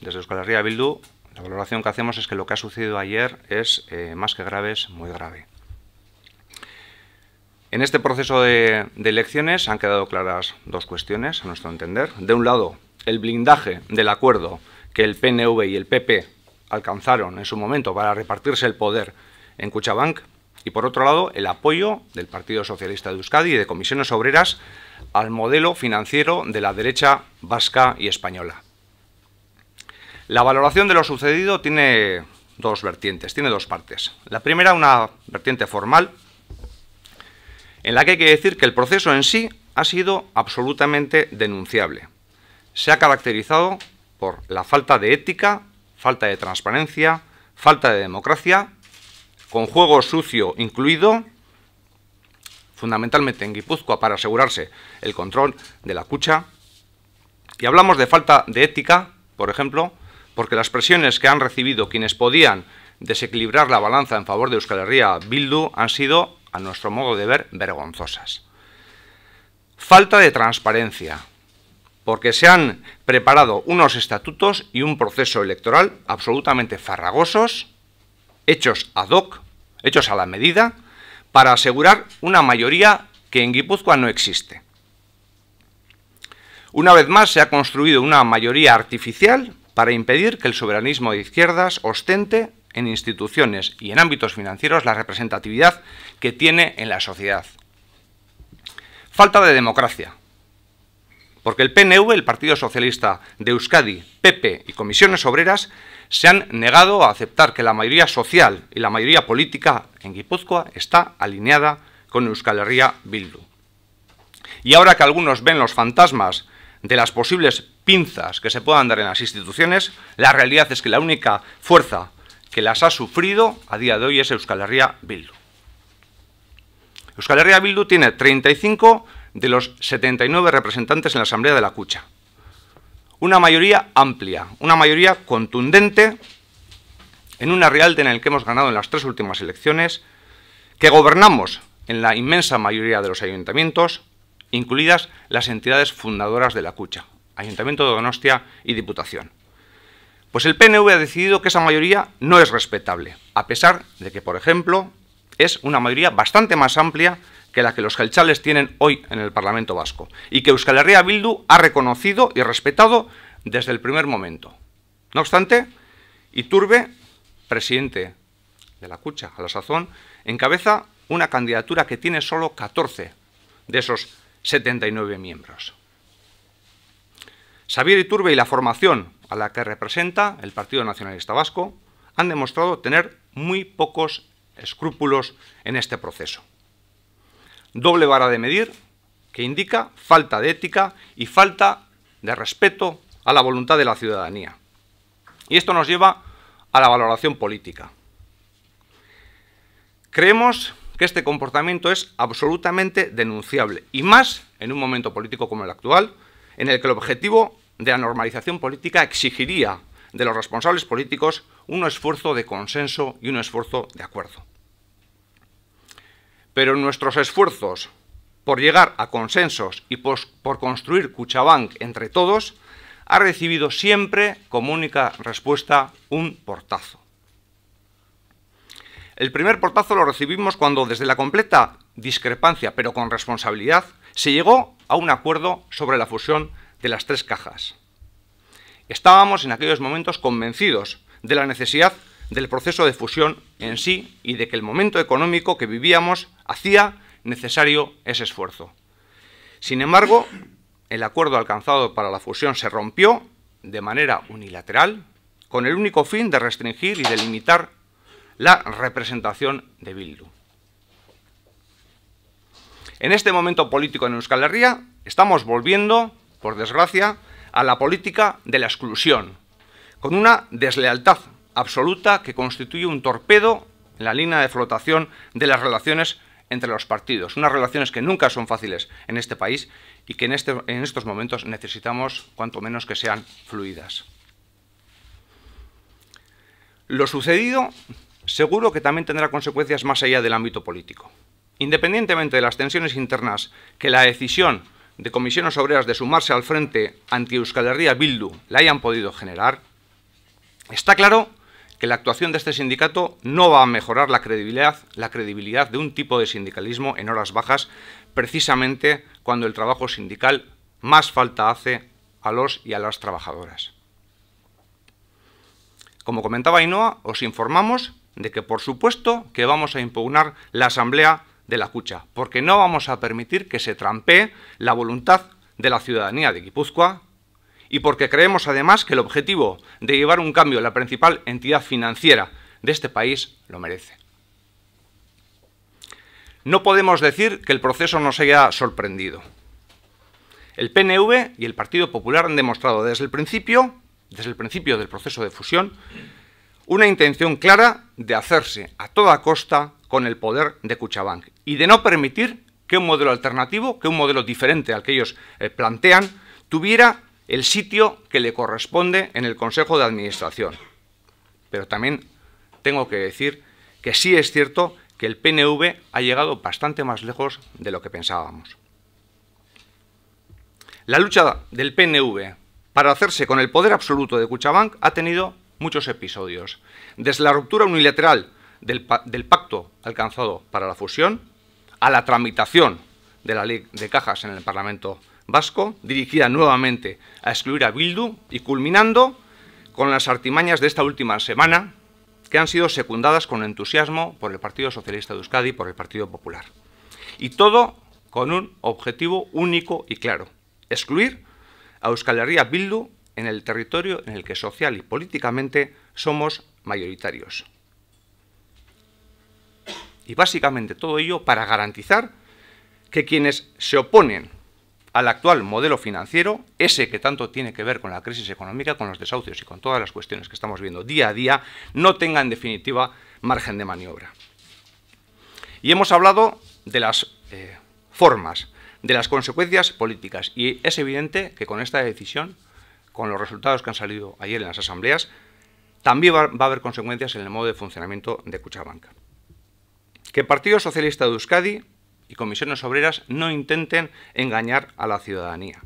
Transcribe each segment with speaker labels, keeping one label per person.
Speaker 1: Desde Euskal Herria Bildu, la valoración que hacemos es que lo que ha sucedido ayer es eh, más que grave, es muy grave. En este proceso de, elecciones han quedado claras dos cuestiones, a nuestro entender. De un lado, el blindaje del acuerdo que el PNV y el PP alcanzaron en su momento para repartirse el poder en Cuchabank. Y por otro lado, el apoyo del Partido Socialista de Euskadi y de comisiones obreras al modelo financiero de la derecha vasca y española. La valoración de lo sucedido tiene dos vertientes, tiene dos partes. La primera, una vertiente formal, en la que hay que decir que el proceso en sí ha sido absolutamente denunciable. Se ha caracterizado por la falta de ética, falta de transparencia, falta de democracia, con juego sucio incluido, fundamentalmente en Guipúzcoa para asegurarse el control de la cucha. Y hablamos de falta de ética, por ejemplo, porque las presiones que han recibido quienes podían desequilibrar la balanza en favor de Euskal Herria Bildu han sido, a nuestro modo de ver, vergonzosas. Falta de transparencia, porque se han preparado unos estatutos y un proceso electoral absolutamente farragosos, hechos ad hoc, hechos a la medida, para asegurar una mayoría que en Guipúzcoa no existe. Una vez más se ha construido una mayoría artificial para impedir que el soberanismo de izquierdas ostente en instituciones y en ámbitos financieros la representatividad que tiene en la sociedad. Falta de democracia. Porque el PNV, el Partido Socialista de Euskadi, PP y Comisiones Obreras se han negado a aceptar que la mayoría social y la mayoría política en Guipúzcoa está alineada con Euskal Herria Bildu. Y ahora que algunos ven los fantasmas de las posibles pinzas que se puedan dar en las instituciones, la realidad es que la única fuerza que las ha sufrido a día de hoy es Euskal Herria Bildu. Euskal Herria Bildu tiene 35 de los 79 representantes en la Asamblea de la Cucha. Una mayoría amplia, una mayoría contundente en una realidad en el que hemos ganado en las tres últimas elecciones, que gobernamos en la inmensa mayoría de los ayuntamientos, incluidas las entidades fundadoras de la cucha, Ayuntamiento de Donostia y Diputación. Pues el PNV ha decidido que esa mayoría no es respetable, a pesar de que, por ejemplo, es una mayoría bastante más amplia que la que los gelchales tienen hoy en el Parlamento Vasco, y que Euskal Herria Bildu ha reconocido y respetado desde el primer momento. No obstante, Iturbe, presidente de la Cucha, a la sazón, encabeza una candidatura que tiene solo 14 de esos 79 miembros. Xavier Iturbe y la formación a la que representa el Partido Nacionalista Vasco han demostrado tener muy pocos escrúpulos en este proceso. Doble vara de medir que indica falta de ética y falta de respeto a la voluntad de la ciudadanía. Y esto nos lleva a la valoración política. Creemos que este comportamiento es absolutamente denunciable, y más en un momento político como el actual, en el que el objetivo de la normalización política exigiría de los responsables políticos un esfuerzo de consenso y un esfuerzo de acuerdo. Pero nuestros esfuerzos por llegar a consensos y por construir Cuchabank entre todos, ha recibido siempre como única respuesta un portazo. El primer portazo lo recibimos cuando desde la completa discrepancia, pero con responsabilidad, se llegó a un acuerdo sobre la fusión de las tres cajas. Estábamos en aquellos momentos convencidos de la necesidad del proceso de fusión en sí y de que el momento económico que vivíamos hacía necesario ese esfuerzo. Sin embargo, el acuerdo alcanzado para la fusión se rompió de manera unilateral con el único fin de restringir y delimitar la representación de Bildu. En este momento político en Euskal Herria estamos volviendo, por desgracia, a la política de la exclusión, con una deslealtad absoluta que constituye un torpedo en la línea de flotación de las relaciones entre los partidos, unas relaciones que nunca son fáciles en este país y que en, este, en estos momentos necesitamos cuanto menos que sean fluidas. Lo sucedido seguro que también tendrá consecuencias más allá del ámbito político. Independientemente de las tensiones internas que la decisión de comisiones obreras de sumarse al frente anti Euskal Herria Bildu la hayan podido generar, está claro que la actuación de este sindicato no va a mejorar la credibilidad, la credibilidad de un tipo de sindicalismo en horas bajas, precisamente cuando el trabajo sindical más falta hace a los y a las trabajadoras. Como comentaba Ainoa, os informamos de que por supuesto que vamos a impugnar la asamblea de la cucha, porque no vamos a permitir que se trampee la voluntad de la ciudadanía de Guipúzcoa y porque creemos además que el objetivo de llevar un cambio a la principal entidad financiera de este país lo merece. No podemos decir que el proceso nos haya sorprendido. El PNV y el Partido Popular han demostrado desde el principio, desde el principio del proceso de fusión, una intención clara de hacerse a toda costa con el poder de Cuchabank y de no permitir que un modelo alternativo, que un modelo diferente al que ellos eh, plantean, tuviera el sitio que le corresponde en el Consejo de Administración. Pero también tengo que decir que sí es cierto que el PNV ha llegado bastante más lejos de lo que pensábamos. La lucha del PNV para hacerse con el poder absoluto de Cuchabank ha tenido muchos episodios. Desde la ruptura unilateral del, pacto alcanzado para la fusión a la tramitación de la ley de cajas en el Parlamento vasco, dirigida nuevamente a excluir a Bildu y culminando con las artimañas de esta última semana que han sido secundadas con entusiasmo por el Partido Socialista de Euskadi y por el Partido Popular. Y todo con un objetivo único y claro, excluir a Euskal Herria Bildu en el territorio en el que social y políticamente somos mayoritarios. Y básicamente todo ello para garantizar que quienes se oponen al actual modelo financiero, ese que tanto tiene que ver con la crisis económica, con los desahucios y con todas las cuestiones que estamos viendo día a día, no tenga en definitiva margen de maniobra. Y hemos hablado de las eh, formas, de las consecuencias políticas, y es evidente que con esta decisión con los resultados que han salido ayer en las asambleas, también va, a haber consecuencias en el modo de funcionamiento de Cuchabanca. Que el Partido Socialista de Euskadi y comisiones obreras no intenten engañar a la ciudadanía.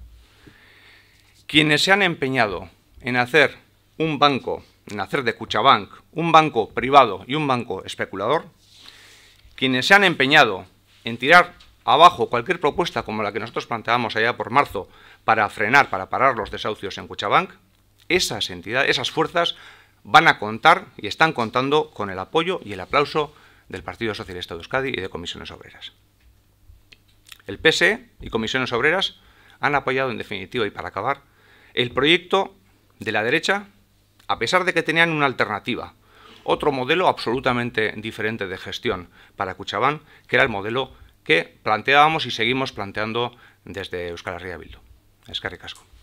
Speaker 1: Quienes se han empeñado en hacer un banco, en hacer de Cuchabank un banco privado y un banco especulador, quienes se han empeñado en tirar abajo cualquier propuesta como la que nosotros planteábamos allá por marzo para frenar, para parar los desahucios en Cuchabán, esas entidades, esas fuerzas van a contar y están contando con el apoyo y el aplauso del Partido Socialista de Euskadi y de Comisiones Obreras. El PSE y Comisiones Obreras han apoyado en definitiva y para acabar el proyecto de la derecha, a pesar de que tenían una alternativa, otro modelo absolutamente diferente de gestión para Cuchabán, que era el modelo que planteábamos y seguimos planteando desde Euskal Herria que caricasco.